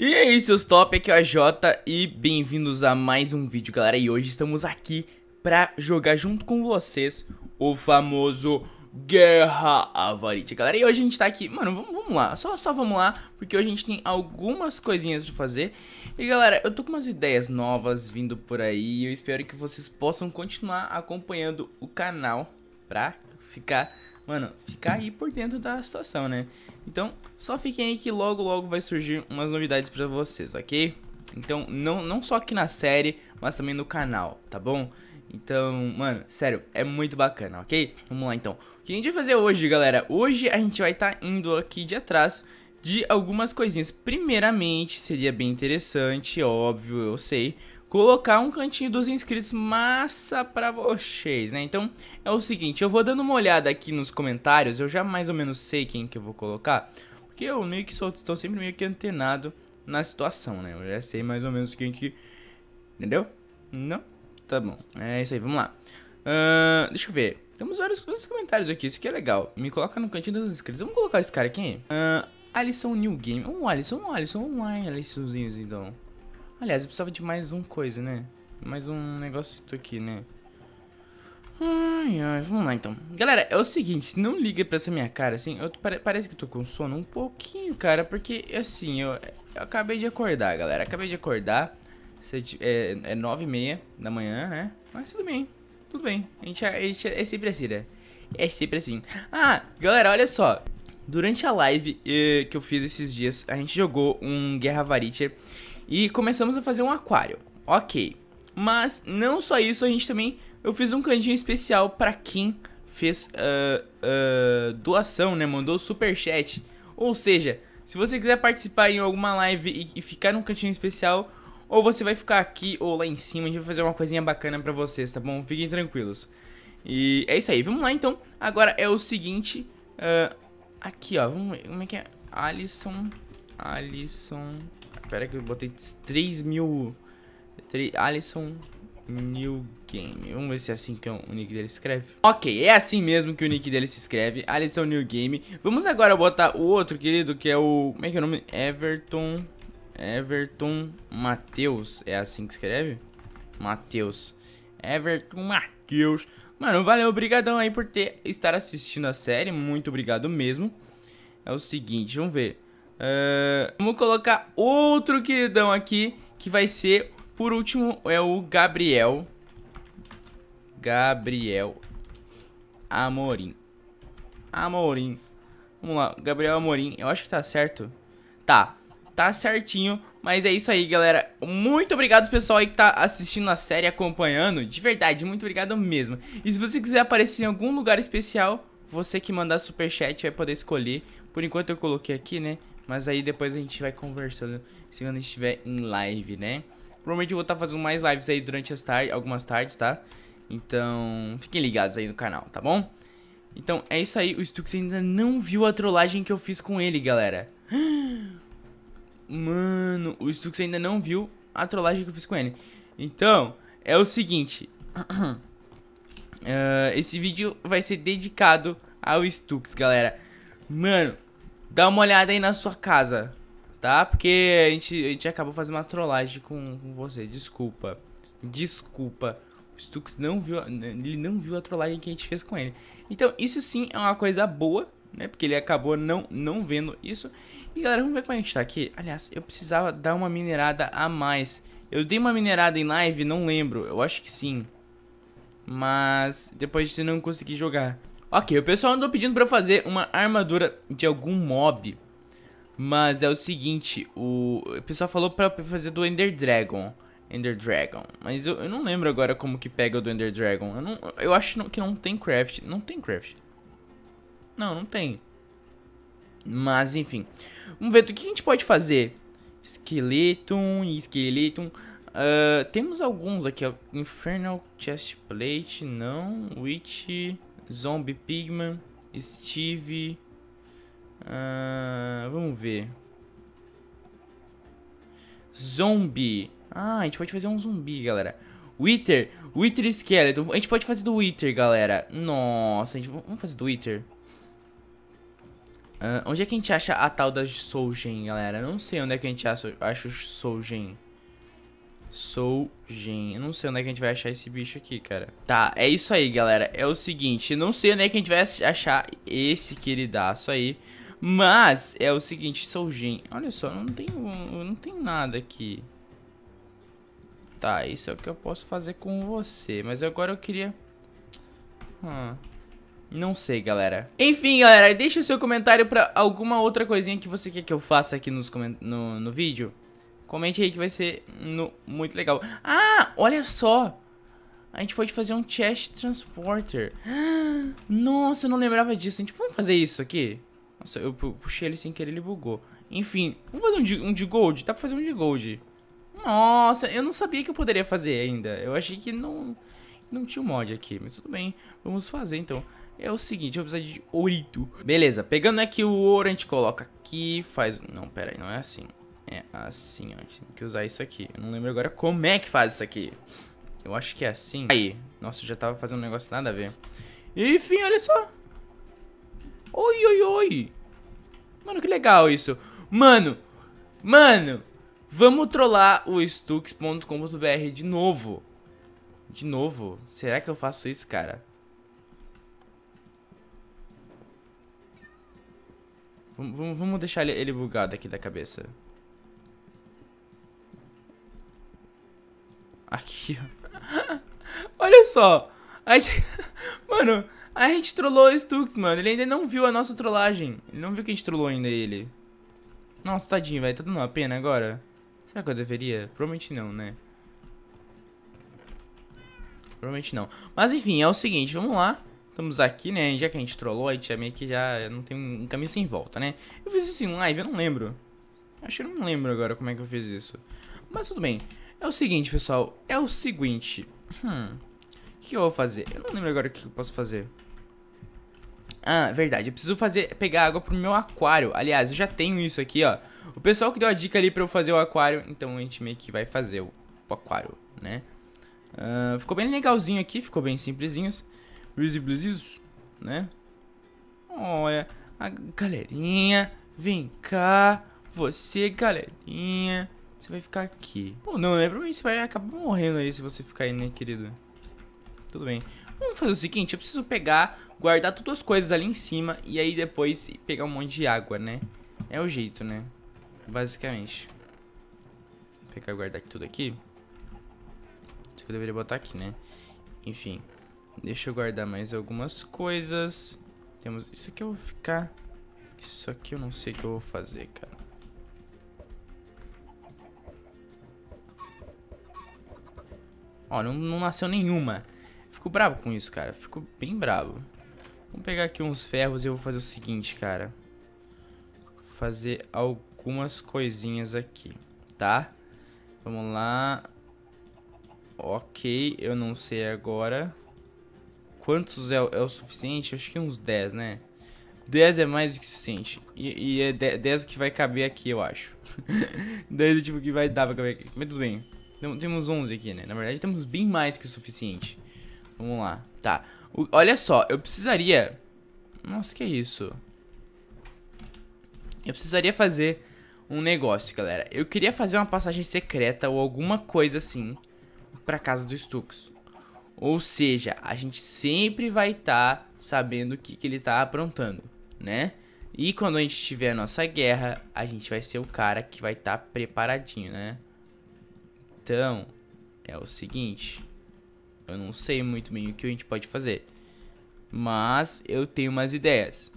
E aí é seus top, aqui é o AJ e bem-vindos a mais um vídeo galera E hoje estamos aqui pra jogar junto com vocês o famoso Guerra Avarite Galera, e hoje a gente tá aqui, mano, vamos, lá, só, só vamos lá Porque hoje a gente tem algumas coisinhas pra fazer E galera, eu tô com umas ideias novas vindo por aí E eu espero que vocês possam continuar acompanhando o canal pra ficar, mano, ficar aí por dentro da situação, né? Então, só fiquem aí que logo logo vai surgir umas novidades para vocês, OK? Então, não, não só aqui na série, mas também no canal, tá bom? Então, mano, sério, é muito bacana, ok? Vamos lá então. O que a gente vai fazer hoje, galera? Hoje a gente vai estar tá indo aqui de atrás de algumas coisinhas. Primeiramente, seria bem interessante, óbvio, eu sei, colocar um cantinho dos inscritos massa para vocês, né? Então é o seguinte, eu vou dando uma olhada aqui nos comentários, eu já mais ou menos sei quem que eu vou colocar, porque eu meio que sou, estou sempre meio que antenado na situação, né? Eu já sei mais ou menos quem que... Entendeu? Não? Tá bom, é isso aí, vamos lá. Uh, deixa eu ver, temos vários, vários, comentários aqui, isso aqui é legal. Me coloca no cantinho dos inscritos, vamos colocar esse cara aqui? Uh, Alisson New Game, um Alisson, um Alisson, um Alissonzinho, então... Aliás, eu precisava de mais uma coisa, né? Mais um negócio aqui, né? Ai, ai, vamos lá então. Galera, é o seguinte, não liga pra essa minha cara, assim, eu, parece que eu tô com sono um pouquinho, cara, porque, assim, eu, eu acabei de acordar, galera, acabei de acordar, é, é 9 e meia da manhã, né, mas tudo bem, tudo bem, a gente, a gente é sempre assim, né, é sempre assim. Ah, galera, olha só, durante a live eh, que eu fiz esses dias, a gente jogou um Guerra Varitia e começamos a fazer um aquário. Ok. Mas não só isso, a gente também eu fiz um cantinho especial para quem fez uh, uh, doação, né? Mandou super chat. Ou seja, se você quiser participar em alguma live e, e, ficar num cantinho especial, ou você vai ficar aqui ou lá em cima, a gente vai fazer uma coisinha bacana para vocês, tá bom? Fiquem tranquilos. E é isso aí, vamos lá então. Agora é o seguinte, uh, aqui ó, vamos ver, como é que é? Alisson, Alisson, Pera que eu botei 3 mil... 3, Alisson New Game. Vamos ver se é assim que é o nick dele se escreve. Ok, é assim mesmo que o nick dele se escreve. Alisson New Game. Vamos agora botar o outro querido, que é o... Como é que é o nome? Everton... Everton Matheus. É assim que escreve? Matheus. Everton Matheus. Mano, valeu, obrigadão aí por ter estar assistindo a série. Muito obrigado mesmo. É o seguinte, vamos ver. Uh, vamos colocar outro queridão aqui, que vai ser, por último, é o Gabriel. Gabriel Amorim. Amorim. Vamos lá, Gabriel Amorim. Eu acho que tá certo. Tá, tá certinho. Mas é isso aí, galera. Muito obrigado, pessoal aí que tá assistindo a série, acompanhando. De verdade, muito obrigado mesmo. E se você quiser aparecer em algum lugar especial, você que mandar superchat vai poder escolher. Por enquanto eu coloquei aqui, né? Mas aí depois a gente vai conversando se quando estiver em live, né? Provavelmente eu vou estar tá fazendo mais lives aí durante as tardes, algumas tardes, tá? Então, fiquem ligados aí no canal, tá bom? Então, é isso aí. O Stux ainda não viu a trollagem que eu fiz com ele, galera. Mano, o Stux ainda não viu a trollagem que eu fiz com ele. Então, é o seguinte. uh, esse vídeo vai ser dedicado ao Stux, galera. Mano, dá uma olhada aí na sua casa, tá? Porque a gente, a gente acabou fazendo uma trollagem com, com você. Desculpa. Desculpa. O Stux não viu, ele não viu a trollagem que a gente fez com ele. Então, isso sim é uma coisa boa, né? Porque ele acabou não, não vendo isso. E galera, vamos ver como é a gente tá aqui. Aliás, eu precisava dar uma minerada a mais. Eu dei uma minerada em live, não lembro. Eu acho que sim. Mas depois de não conseguir jogar. Ok, o pessoal andou pedindo pra eu fazer uma armadura de algum mob. Mas é o seguinte, o, o pessoal falou pra fazer do Ender Dragon. Ender Dragon. Mas eu, eu, não lembro agora como que pega o do Ender Dragon. Eu, não, eu acho que não tem craft. Não tem craft. Não, não tem. Mas, enfim. Vamos ver, o que a gente pode fazer? Skeleton, Skeleton. Uh, temos alguns aqui, ó. Infernal Chestplate, não. Witch... Zombie Pigman, Steve... Uh, vamos ver. Zombie. Ah, a gente pode fazer um zumbi, galera. Wither, Wither Skeleton. A gente pode fazer do Wither, galera. Nossa, a gente... vamos fazer do Wither. Uh, onde é que a gente acha a tal da Soulgen, galera? Não sei onde é que a gente acha, acha o Soulgen. Sou Gen. Eu não sei onde é que a gente vai achar esse bicho aqui, cara. Tá, é isso aí, galera. É o seguinte, não sei onde é que a gente vai achar esse queridaço aí. Mas é o seguinte, sou Gen. Olha só, não tem, não tem nada aqui. Tá, isso é o que eu posso fazer com você. Mas agora eu queria... Hum. Não sei, galera. Enfim, galera, deixa o seu comentário pra alguma outra coisinha que você quer que eu faça aqui nos, no, no vídeo. Comente aí que vai ser no, muito legal. Ah, olha só. A gente pode fazer um chest transporter. Nossa, eu não lembrava disso. A gente vamos fazer isso aqui? Nossa, eu puxei ele sem querer, ele bugou. Enfim, vamos fazer um de, um de gold? Dá pra fazer um de gold. Nossa, eu não sabia que eu poderia fazer ainda. Eu achei que não, não tinha um mod aqui. Mas tudo bem, vamos fazer então. É o seguinte, eu vou precisar de ouro Beleza, pegando aqui o ouro, a gente coloca aqui, faz... Não, pera aí, não é assim. É assim, ó. tem que usar isso aqui. Eu não lembro agora como é que faz isso aqui. Eu acho que é assim. Aí. Nossa, já tava fazendo um negócio nada a ver. Enfim, olha só. Oi, oi, oi. Mano, que legal isso. Mano. Mano. Vamos trollar o stux.com.br de novo. De novo? Será que eu faço isso, cara? vamos, vamos deixar ele bugado aqui da cabeça. Olha só. A gente... Mano, a gente trollou o Stux, mano. Ele ainda não viu a nossa trollagem. Ele não viu que a gente trollou ainda ele. Nossa, tadinho, velho. Tá dando uma pena agora? Será que eu deveria? Provavelmente não, né? Provavelmente não. Mas enfim, é o seguinte, vamos lá. Estamos aqui, né? Já que a gente trollou, a gente já meio que já não tem um caminho sem volta, né? Eu fiz isso em live, eu não lembro. Acho que eu não lembro agora como é que eu fiz isso. Mas tudo bem. É o seguinte, pessoal. É o seguinte. Hum. O que eu vou fazer? Eu não lembro agora o que eu posso fazer. Ah, verdade. Eu preciso fazer, pegar água pro meu aquário. Aliás, eu já tenho isso aqui, ó. O pessoal que deu a dica ali pra eu fazer o aquário. Então a gente meio que vai fazer o, o aquário, né? Uh, ficou bem legalzinho aqui. Ficou bem simplesinho. Breezy Bluesies, né? Olha, a galerinha, vem cá. Você, galerinha. Você vai ficar aqui. Pô, não, né? Provavelmente você vai acabar morrendo aí se você ficar aí, né, querido? Tudo bem. Vamos fazer o seguinte, eu preciso pegar, guardar todas as coisas ali em cima e aí depois pegar um monte de água, né? É o jeito, né? Basicamente. Vou pegar e guardar tudo aqui. Isso que eu deveria botar aqui, né? Enfim. Deixa eu guardar mais algumas coisas. Temos... Isso aqui eu vou ficar... Isso aqui eu não sei o que eu vou fazer, cara. Ó, não, não nasceu nenhuma. Fico bravo com isso, cara. Fico bem bravo. Vamos pegar aqui uns ferros e eu vou fazer o seguinte, cara. Vou fazer algumas coisinhas aqui, tá? Vamos lá. Ok, eu não sei agora. Quantos é, é o suficiente? acho que uns 10, né? 10 é mais do que suficiente. E, e é 10 que vai caber aqui, eu acho. 10 é tipo que vai dar pra caber aqui. Mas tudo bem. Temos 11 aqui, né? Na verdade, temos bem mais que o suficiente. Vamos lá. Tá. O, olha só, eu precisaria... Nossa, que é isso? Eu precisaria fazer um negócio, galera. Eu queria fazer uma passagem secreta ou alguma coisa assim pra casa do Stux. Ou seja, a gente sempre vai estar tá sabendo o que, que ele tá aprontando, né? E quando a gente tiver a nossa guerra, a gente vai ser o cara que vai estar tá preparadinho, né? Então, é o seguinte. Eu não sei muito bem o que a gente pode fazer. Mas eu tenho umas ideias.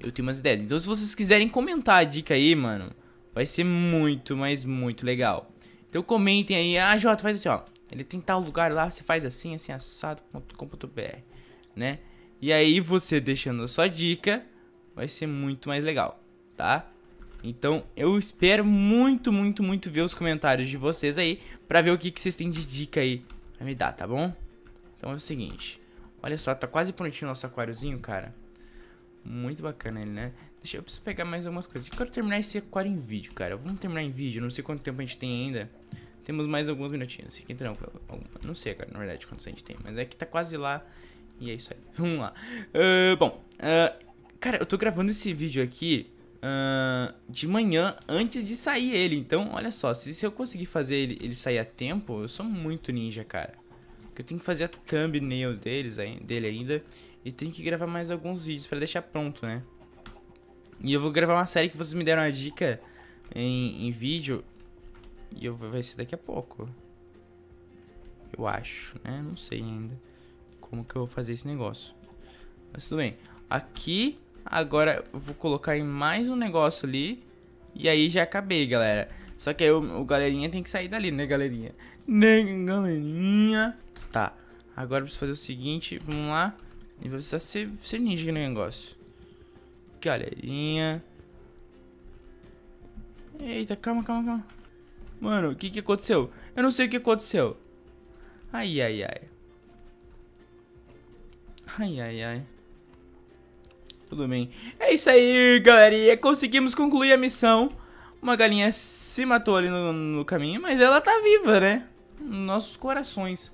Eu tenho umas ideias. Então, se vocês quiserem comentar a dica aí, mano, vai ser muito, mas muito legal. Então, comentem aí. Ah, Jota, faz assim, ó. Ele tem tal lugar lá, você faz assim, assim, assado.com.br, né? E aí, você deixando a sua dica, vai ser muito mais legal, tá? Então eu espero muito, muito, muito ver os comentários de vocês aí pra ver o que, que vocês têm de dica aí pra me dar, tá bom? Então é o seguinte, olha só, tá quase prontinho o nosso aquáriozinho, cara. Muito bacana ele, né? Deixa eu preciso pegar mais algumas coisas. Eu quero terminar esse aquário em vídeo, cara. Vamos terminar em vídeo, não sei quanto tempo a gente tem ainda. Temos mais alguns minutinhos, fiquem tranquilo. Não sei, cara, na verdade, quantos a gente tem, mas é que tá quase lá. E é isso aí, vamos lá. Uh, bom, uh, cara, eu tô gravando esse vídeo aqui uh, de manhã antes de sair ele. Então, olha só, se, se eu conseguir fazer ele, ele, sair a tempo, eu sou muito ninja, cara. Porque eu tenho que fazer a thumbnail deles, dele ainda e tenho que gravar mais alguns vídeos para deixar pronto, né? E eu vou gravar uma série que vocês me deram a dica em, em vídeo e eu, vai ser daqui a pouco. Eu acho, né? Não sei ainda como que eu vou fazer esse negócio. Mas tudo bem. Aqui Agora vou colocar em mais um negócio ali. E aí já acabei, galera. Só que aí o, o galerinha tem que sair dali, né, galerinha? Né, galerinha? Tá. Agora eu preciso fazer o seguinte, vamos lá. E vou precisar ser, ser ninja no negócio. Galerinha. Eita, calma, calma, calma. Mano, o que que aconteceu? Eu não sei o que aconteceu. Ai, ai, ai. Ai, ai, ai. Tudo bem. É isso aí, galerinha. Conseguimos concluir a missão. Uma galinha se matou ali no, no caminho, mas ela tá viva, né? nossos corações.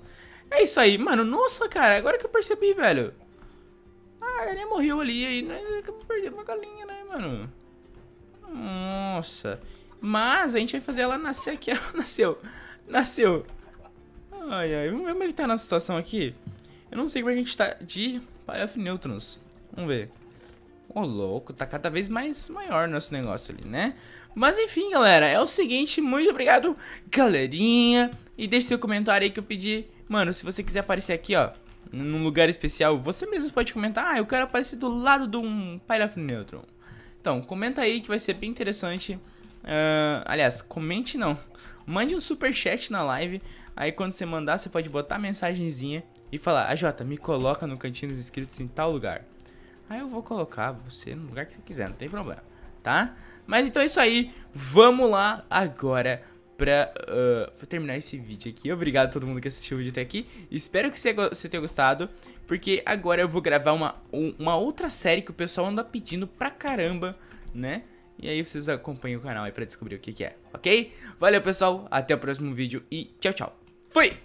É isso aí, mano. Nossa, cara, agora que eu percebi, velho. Ah, a galinha morreu ali, aí nós acabamos perdendo uma galinha, né, mano? Nossa. Mas a gente vai fazer ela nascer aqui. Ela nasceu. Nasceu. Ai, ai. Vamos ver como é que tá a nossa situação aqui. Eu não sei como é que a gente tá de paráfilo neutrons Vamos ver. Ô, louco, tá cada vez mais maior nosso negócio ali, né? Mas enfim, galera, é o seguinte, muito obrigado, galerinha. E deixe seu comentário aí que eu pedi. Mano, se você quiser aparecer aqui, ó, num lugar especial, você mesmo pode comentar. Ah, eu quero aparecer do lado de um of Neutron. Então, comenta aí que vai ser bem interessante. Uh, aliás, comente não. Mande um super chat na live. Aí quando você mandar, você pode botar a mensagenzinha e falar: AJ, me coloca no cantinho dos inscritos em tal lugar. Aí eu vou colocar você no lugar que você quiser, não tem problema, tá? Mas então é isso aí, vamos lá agora pra uh, terminar esse vídeo aqui. Obrigado a todo mundo que assistiu o vídeo até aqui. Espero que você, tenha gostado, porque agora eu vou gravar uma, uma outra série que o pessoal anda pedindo pra caramba, né? E aí vocês acompanham o canal aí pra descobrir o que, que é, ok? Valeu, pessoal. Até o próximo vídeo e tchau, tchau. Fui!